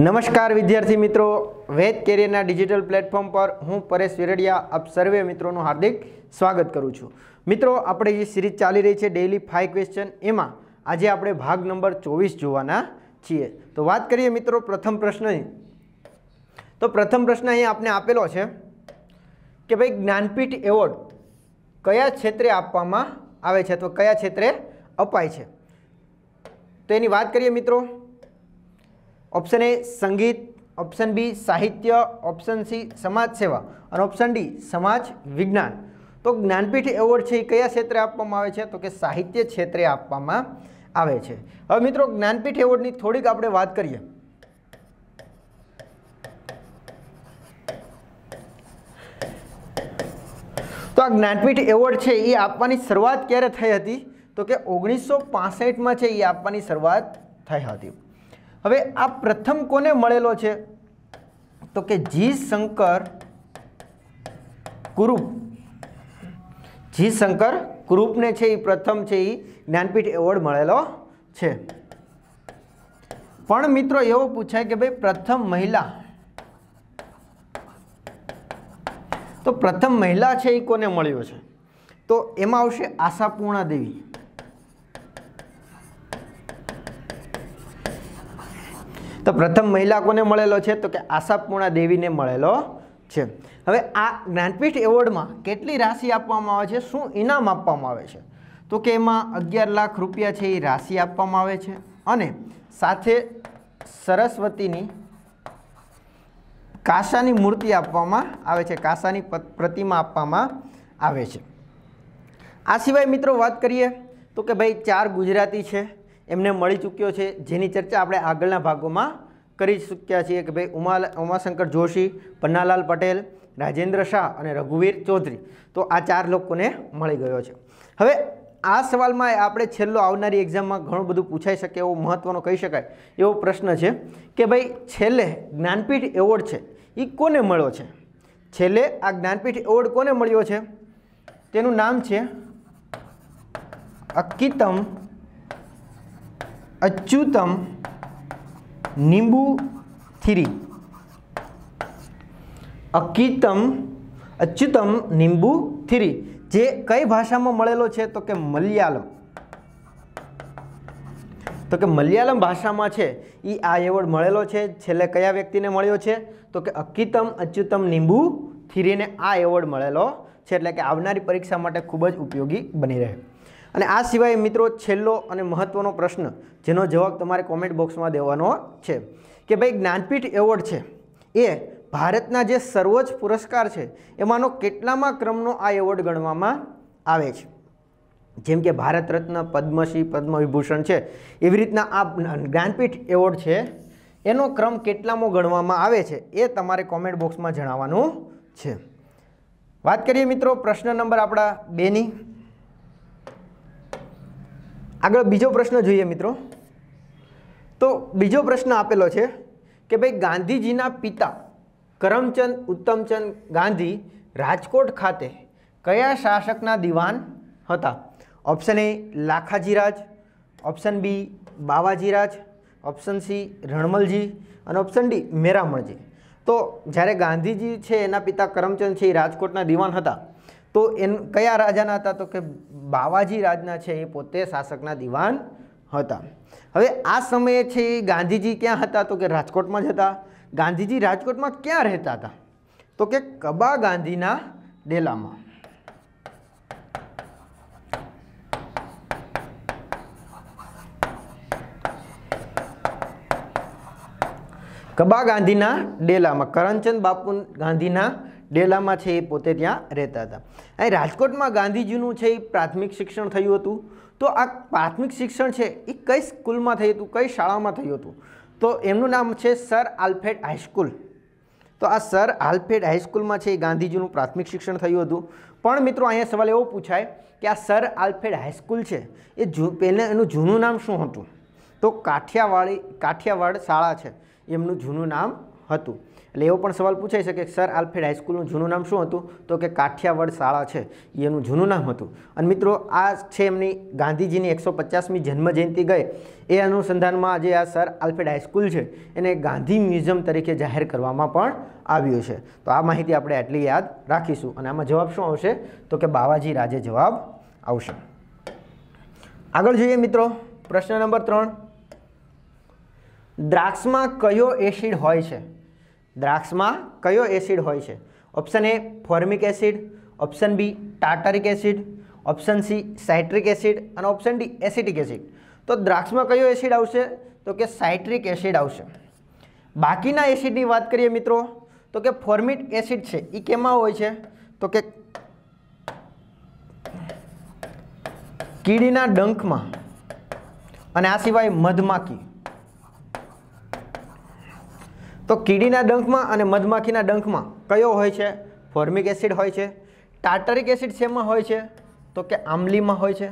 નમસ્કાર વિદ્યાર્થી મિત્રો વેદ કેરિયરના ડિજિટલ પ્લેટફોર્મ પર હું પરેશ વેરડિયા આપ સર્વે મિત્રોનું હાર્દિક સ્વાગત કરું છું મિત્રો આપણે જે સિરીઝ ચાલી રહી છે ડેઇલી ફાઇવ ક્વેશ્ચન એમાં આજે આપણે ભાગ નંબર ચોવીસ જોવાના છીએ તો વાત કરીએ મિત્રો પ્રથમ પ્રશ્નની તો પ્રથમ પ્રશ્ન અહીં આપને આપેલો છે કે ભાઈ જ્ઞાનપીઠ એવોર્ડ કયા ક્ષેત્રે આપવામાં આવે છે અથવા કયા ક્ષેત્રે અપાય છે તો એની વાત કરીએ મિત્રો ઓપ્શન એ સંગીત ઓપ્શન બી સાહિત્ય ઓપ્શન સી સમાજ સેવા અને ઓપ્શન ડી સમાજ વિજ્ઞાન તો જ્ઞાનપીઠ એવોર્ડ છે એ કયા ક્ષેત્રે આપવામાં આવે છે તો કે સાહિત્ય ક્ષેત્રે આપવામાં આવે છે હવે મિત્રો જ્ઞાનપીઠ એવોર્ડની થોડીક આપણે વાત કરીએ તો આ જ્ઞાનપીઠ એવોર્ડ છે એ આપવાની શરૂઆત ક્યારે થઈ હતી તો કે ઓગણીસો પાસઠમાં છે એ આપવાની શરૂઆત થઈ હતી હવે આ પ્રથમ કોને મળેલો છે તો કે જી શંકર કુરુપ જી શંકર કુરુપને છે એ પ્રથમ છે એ જ્ઞાનપીઠ એવોર્ડ મળેલો છે પણ મિત્રો એવો પૂછાય કે ભાઈ પ્રથમ મહિલા તો પ્રથમ મહિલા છે એ કોને મળ્યો છે તો એમાં આવશે આશાપૂર્ણા દેવી તો પ્રથમ મહિલા કોને મળેલો છે તો કે આશાપૂર્ણા દેવીને મળેલો છે હવે આ જ્ઞાનપીઠ એવોર્ડમાં કેટલી રાશિ આપવામાં આવે છે શું ઇનામ આપવામાં આવે છે તો કે એમાં અગિયાર લાખ રૂપિયા છે એ રાશિ આપવામાં આવે છે અને સાથે સરસ્વતીની કાસાની મૂર્તિ આપવામાં આવે છે કાસાની પ્રતિમા આપવામાં આવે છે આ સિવાય મિત્રો વાત કરીએ તો કે ભાઈ ચાર ગુજરાતી છે એમને મળી ચૂક્યો છે જેની ચર્ચા આપણે આગળના ભાગોમાં કરી ચૂક્યા છીએ કે ભાઈ ઉમા ઉમાશંકર જોશી પન્નાલાલ પટેલ રાજેન્દ્ર શાહ અને રઘુવીર ચૌધરી તો આ ચાર લોકોને મળી ગયો છે હવે આ સવાલમાં આપણે છેલ્લો આવનારી એક્ઝામમાં ઘણું બધું પૂછાઈ શકે એવો મહત્ત્વનો કહી શકાય એવો પ્રશ્ન છે કે ભાઈ છેલ્લે જ્ઞાનપીઠ એવોર્ડ છે એ કોને મળ્યો છે છેલ્લે આ જ્ઞાનપીઠ એવોર્ડ કોને મળ્યો છે તેનું નામ છે અકિતમ અચ્યુતમ નિંબુ થિરી અકિતમ અચ્યુતમ નિંબુ થિરી જે કઈ ભાષામાં મળેલો છે તો કે મલયાલમ તો કે મલયાલમ ભાષામાં છે એ આ એવોર્ડ મળેલો છે છેલ્લે કયા વ્યક્તિને મળ્યો છે તો કે અકિતમ અચ્યુતમ નિંબુ થિરીને આ એવોર્ડ મળેલો છે એટલે કે આવનારી પરીક્ષા માટે ખૂબ જ ઉપયોગી બની રહે અને આ સિવાય મિત્રો છેલ્લો અને મહત્ત્વનો પ્રશ્ન જેનો જવાબ તમારે કોમેન્ટ બોક્સમાં દેવાનો છે કે ભાઈ જ્ઞાનપીઠ એવોર્ડ છે એ ભારતના જે સર્વોચ્ચ પુરસ્કાર છે એમાંનો કેટલામાં ક્રમનો આ એવોર્ડ ગણવામાં આવે છે જેમ કે ભારત રત્ન પદ્મશ્રી પદ્મવિભૂષણ છે એવી રીતના આ જ્ઞાનપીઠ એવોર્ડ છે એનો ક્રમ કેટલામો ગણવામાં આવે છે એ તમારે કોમેન્ટ બોક્સમાં જણાવવાનું છે વાત કરીએ મિત્રો પ્રશ્ન નંબર આપણા બેની આગળ બીજો પ્રશ્ન જોઈએ મિત્રો તો બીજો પ્રશ્ન આપેલો છે કે ભાઈ ગાંધીજીના પિતા કરમચંદ ઉત્તમચંદ ગાંધી રાજકોટ ખાતે કયા શાસકના દિવાન હતા option A Lakhajiraj option B Bawajiraj option C Ranmalji અને ઓપ્શન ડી મેરામણજી તો જ્યારે ગાંધીજી છે એના પિતા કરમચંદ છે એ રાજકોટના દિવાન હતા તો એન કયા રાજાના હતા તો કે બાવાજી રાજના છે એ પોતે શાસકના દિવાન હતા હવે આ સમયે છે ગાંધીજી ક્યાં હતા તો કે રાજકોટમાં જ હતા ગાંધીજી રાજકોટમાં ક્યાં રહેતા હતા તો કે કબા ગાંધીના ડેલામાં કબા ગાંધીના ડેલામાં કરમચંદ બાપુ ગાંધીના ડેલામાં છે એ પોતે ત્યાં રહેતા હતા અહીં રાજકોટમાં ગાંધીજીનું છે એ પ્રાથમિક શિક્ષણ થયું હતું તો આ પ્રાથમિક શિક્ષણ છે એ કઈ સ્કૂલમાં થયું હતું કઈ શાળામાં થયું હતું તો એમનું નામ છે સર આલ્ફેડ હાઈસ્કૂલ તો આ સર આલ્ફેડ હાઈસ્કૂલમાં છે એ ગાંધીજીનું પ્રાથમિક શિક્ષણ થયું હતું પણ મિત્રો અહીંયા સવાલ એવો પૂછાય કે આ સર આલ્ફેડ હાઈસ્કૂલ છે એ જૂ પહેલાં એનું જૂનું નામ શું હતું તો કાઠિયાવાડી કાઠિયાવાડ શાળા છે એમનું જૂનું નામ હતું એટલે એવો પણ સવાલ પૂછાઈ શકે કે સર આલ્ફેડ હાઈસ્કૂલનું જૂનું નામ શું હતું તો કે કાઠિયાવાડ શાળા છે એનું જૂનું નામ હતું અને મિત્રો આ છે એમની ગાંધીજીની એકસો પચાસમી જન્મજયંતિ ગઈ એ અનુસંધાનમાં આજે આ સર આલ્ફેડ હાઈસ્કૂલ છે એને ગાંધી મ્યુઝિયમ તરીકે જાહેર કરવામાં પણ આવ્યું છે તો આ માહિતી આપણે આટલી યાદ રાખીશું અને આમાં જવાબ શું આવશે તો કે બાવાજી રાજે જવાબ આવશે આગળ જોઈએ મિત્રો પ્રશ્ન નંબર ત્રણ દ્રાક્ષમાં કયો એસિડ હોય છે દ્રાક્ષમાં કયો એસિડ હોય છે option A formic acid option B tartaric acid option C citric acid અને ઓપ્શન ડી એસિટિક એસિડ તો દ્રાક્ષમાં કયો એસિડ આવશે તો કે સાઇટ્રિક એસિડ આવશે બાકીના એસિડની વાત કરીએ મિત્રો તો કે ફોર્મિક એસિડ છે એ કેમાં હોય છે તો કે કીડીના ડંખમાં અને આ સિવાય મધમાખી તો કીડીના ડંખમાં અને મધમાખીના ડંખમાં કયો હોય છે ફોર્મિક એસિડ હોય છે ટાર્ટરિક એસિડ શેમાં હોય છે તો કે આંબલીમાં હોય છે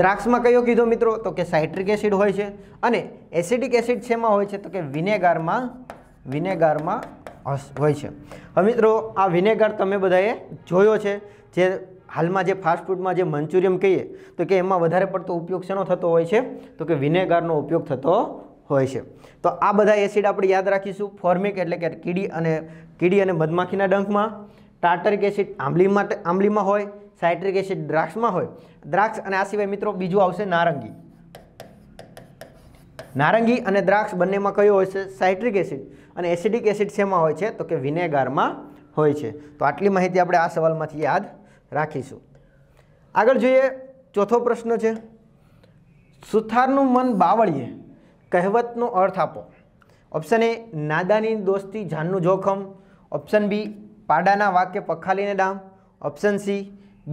દ્રાક્ષમાં કયો કીધો મિત્રો તો કે સાઇટ્રિક એસિડ હોય છે અને એસિડિક એસિડ શેમાં હોય છે તો કે વિનેગારમાં વિનેગારમાં હોય છે હવે મિત્રો આ વિનેગાર તમે બધાએ જોયો છે જે હાલમાં જે ફાસ્ટફૂડમાં જે મંચુરિયમ કહીએ તો કે એમાં વધારે પડતો ઉપયોગ શેનો થતો હોય છે તો કે વિનેગારનો ઉપયોગ થતો હોય છે તો આ બધા એસિડ આપણે યાદ રાખીશું ફોર્મિક એટલે કે કીડી અને કીડી અને મધમાખીના ડંખમાં ટાર્ટરિક એસિડ આંબલીમાં આંબલીમાં હોય સાઇટ્રિક એસિડ દ્રાક્ષમાં હોય દ્રાક્ષ અને આ સિવાય મિત્રો બીજું આવશે નારંગી નારંગી અને દ્રાક્ષ બંનેમાં કયો હોય છે સાઇટ્રિક એસિડ અને એસિડિક એસિડ શેમાં હોય છે તો કે વિનેગારમાં હોય છે તો આટલી માહિતી આપણે આ સવાલમાંથી યાદ રાખીશું આગળ જોઈએ ચોથો પ્રશ્ન છે સુથારનું મન બાવળીએ કહેવતનો અર્થ આપો ઓપ્શન એ નાદાની દોસ્તી જાનનું જોખમ ઓપ્શન બી પાડાના વાક્ય પખાલીને ડામ ઓપ્શન સી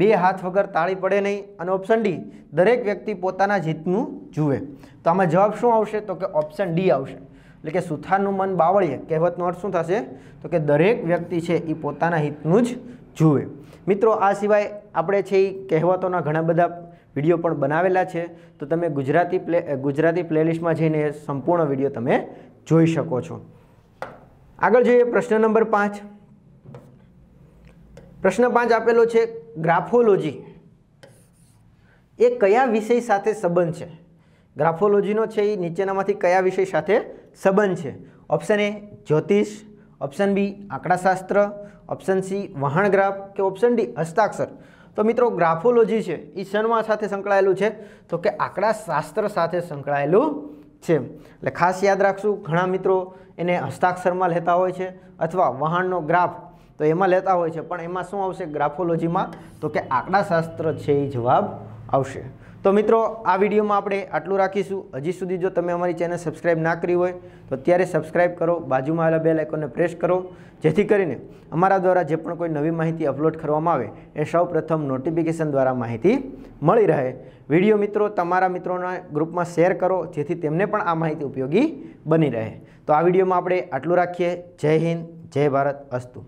બે હાથ વગર તાળી પડે નહીં અને ઓપ્શન ડી દરેક વ્યક્તિ પોતાના જીતનું જુએ તો આમાં જવાબ શું આવશે તો કે ઓપ્શન ડી આવશે એટલે કે સુથારનું મન બાવળીએ કહેવતનો અર્થ શું થશે તો કે દરેક વ્યક્તિ છે એ પોતાના હિતનું જ જુએ મિત્રો આ સિવાય આપણે છે એ કહેવતોના ઘણા બધા વિડીયો પણ બનાવેલા છે તો તમે ગુજરાતી પ્લે ગુજરાતી પ્લેલિસ્ટમાં જઈને સંપૂર્ણ વિડીયો તમે જોઈ શકો છો આગળ જોઈએ પ્રશ્ન નંબર પાંચ પ્રશ્ન પાંચ આપેલો છે ગ્રાફોલોજી એ કયા વિષય સાથે સંબંધ છે ગ્રાફોલોજીનો છે એ નીચેનામાંથી કયા વિષય સાથે સંબંધ છે ઓપ્શન એ જ્યોતિષ ઓપ્શન બી આંકડાશાસ્ત્ર ઓપ્શન સી વહાણગ્રાફ કે ઓપ્શન ડી હસ્તાક્ષર તો મિત્રો ગ્રાફોલોજી છે એ શણવા સાથે સંકળાયેલું છે તો કે આંકડા શાસ્ત્ર સાથે સંકળાયેલું છે એટલે ખાસ યાદ રાખશું ઘણા મિત્રો એને હસ્તાક્ષરમાં લેતા હોય છે અથવા વહાણનો ગ્રાફ તો એમાં લેતા હોય છે પણ એમાં શું આવશે ગ્રાફોલોજીમાં તો કે આંકડાશાસ્ત્ર છે એ જવાબ આવશે તો મિત્રો આ વિડીયોમાં આપણે આટલું રાખીશું હજી સુધી જો તમે અમારી ચેનલ સબસ્ક્રાઈબ ના કરી હોય તો અત્યારે સબસ્ક્રાઈબ કરો બાજુમાં આવેલા બે લાઇકોનને પ્રેસ કરો જેથી કરીને અમારા દ્વારા જે પણ કોઈ નવી માહિતી અપલોડ કરવામાં આવે એ સૌ નોટિફિકેશન દ્વારા માહિતી મળી રહે વિડીયો મિત્રો તમારા મિત્રોના ગ્રુપમાં શેર કરો જેથી તેમને પણ આ માહિતી ઉપયોગી બની રહે તો આ વિડીયોમાં આપણે આટલું રાખીએ જય હિન્દ જય ભારત અસ્તુ